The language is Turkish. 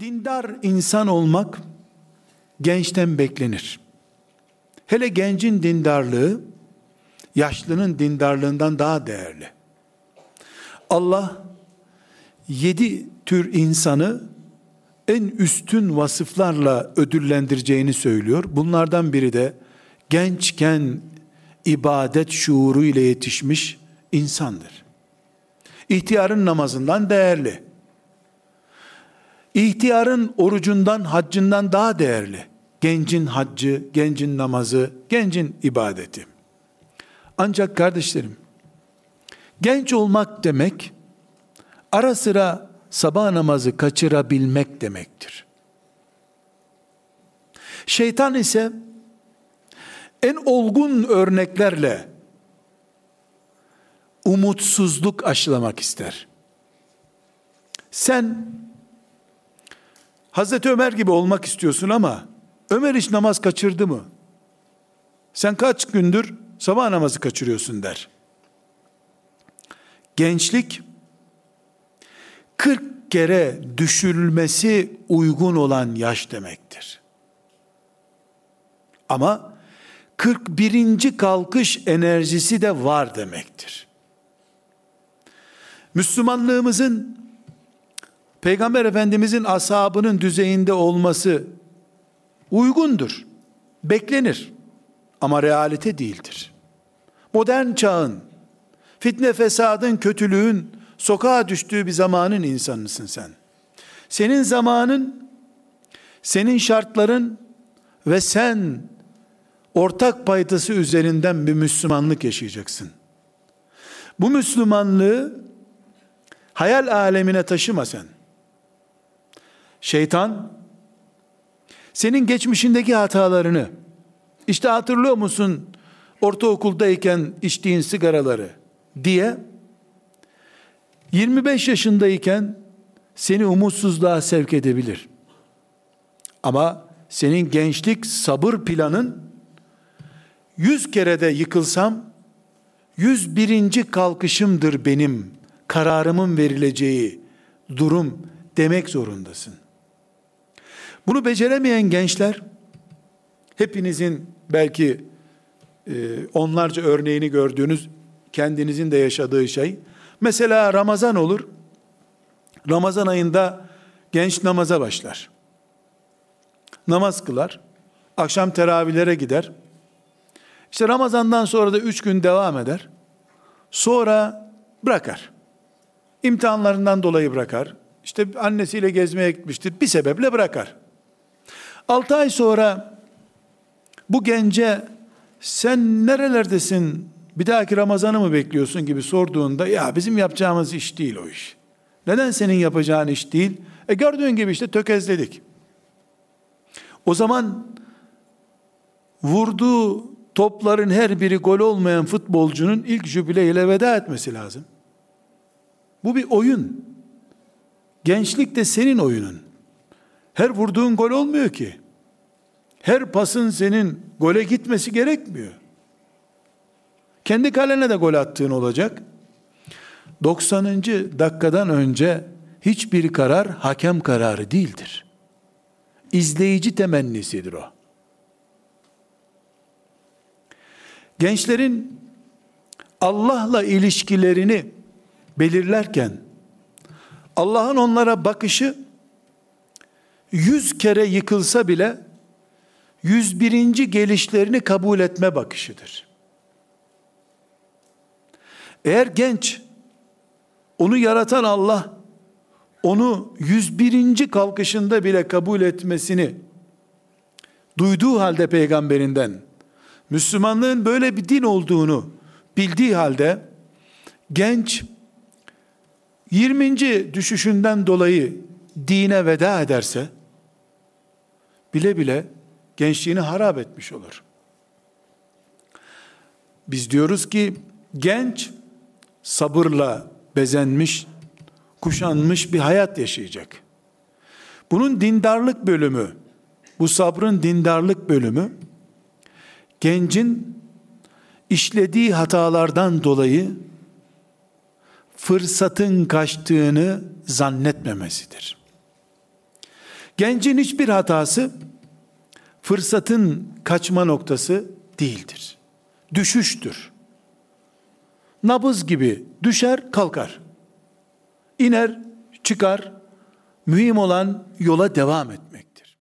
Dindar insan olmak gençten beklenir. Hele gencin dindarlığı yaşlının dindarlığından daha değerli. Allah yedi tür insanı en üstün vasıflarla ödüllendireceğini söylüyor. Bunlardan biri de gençken ibadet şuuru ile yetişmiş insandır. İhtiyarın namazından değerli. İhtiyarın orucundan, haccından daha değerli. Gencin haccı, gencin namazı, gencin ibadeti. Ancak kardeşlerim, genç olmak demek, ara sıra sabah namazı kaçırabilmek demektir. Şeytan ise en olgun örneklerle umutsuzluk aşılamak ister. Sen Hazreti Ömer gibi olmak istiyorsun ama Ömer hiç namaz kaçırdı mı? Sen kaç gündür sabah namazı kaçırıyorsun der. Gençlik 40 kere düşülmesi uygun olan yaş demektir. Ama 41. kalkış enerjisi de var demektir. Müslümanlığımızın Peygamber Efendimizin ashabının düzeyinde olması uygundur. Beklenir. Ama realite değildir. Modern çağın, fitne fesadın, kötülüğün sokağa düştüğü bir zamanın insanısın sen. Senin zamanın, senin şartların ve sen ortak paydası üzerinden bir Müslümanlık yaşayacaksın. Bu Müslümanlığı hayal alemine taşıma sen. Şeytan senin geçmişindeki hatalarını işte hatırlıyor musun ortaokuldayken içtiğin sigaraları diye 25 yaşındayken seni umutsuzluğa sevk edebilir. Ama senin gençlik sabır planın 100 kere de yıkılsam 101. kalkışımdır benim kararımın verileceği durum demek zorundasın. Bunu beceremeyen gençler hepinizin belki e, onlarca örneğini gördüğünüz kendinizin de yaşadığı şey. Mesela Ramazan olur. Ramazan ayında genç namaza başlar. Namaz kılar. Akşam teravihlere gider. İşte Ramazan'dan sonra da üç gün devam eder. Sonra bırakar. İmtihanlarından dolayı bırakar. İşte annesiyle gezmeye gitmiştir. Bir sebeple bırakar. 6 ay sonra bu gence sen nerelerdesin bir dahaki Ramazan'ı mı bekliyorsun gibi sorduğunda ya bizim yapacağımız iş değil o iş. Neden senin yapacağın iş değil? E gördüğün gibi işte tökezledik. O zaman vurduğu topların her biri gol olmayan futbolcunun ilk jübile ile veda etmesi lazım. Bu bir oyun. Gençlik de senin oyunun. Her vurduğun gol olmuyor ki. Her pasın senin gole gitmesi gerekmiyor. Kendi kalene de gol attığın olacak. 90. dakikadan önce hiçbir karar hakem kararı değildir. İzleyici temennisidir o. Gençlerin Allah'la ilişkilerini belirlerken Allah'ın onlara bakışı yüz kere yıkılsa bile yüz birinci gelişlerini kabul etme bakışıdır. Eğer genç, onu yaratan Allah, onu yüz birinci kalkışında bile kabul etmesini duyduğu halde peygamberinden Müslümanlığın böyle bir din olduğunu bildiği halde genç 20. düşüşünden dolayı dine veda ederse bile bile gençliğini harap etmiş olur. Biz diyoruz ki genç sabırla bezenmiş, kuşanmış bir hayat yaşayacak. Bunun dindarlık bölümü, bu sabrın dindarlık bölümü gencin işlediği hatalardan dolayı fırsatın kaçtığını zannetmemesidir. Gencin hiçbir hatası fırsatın kaçma noktası değildir. Düşüştür. Nabız gibi düşer kalkar. İner çıkar. Mühim olan yola devam etmek.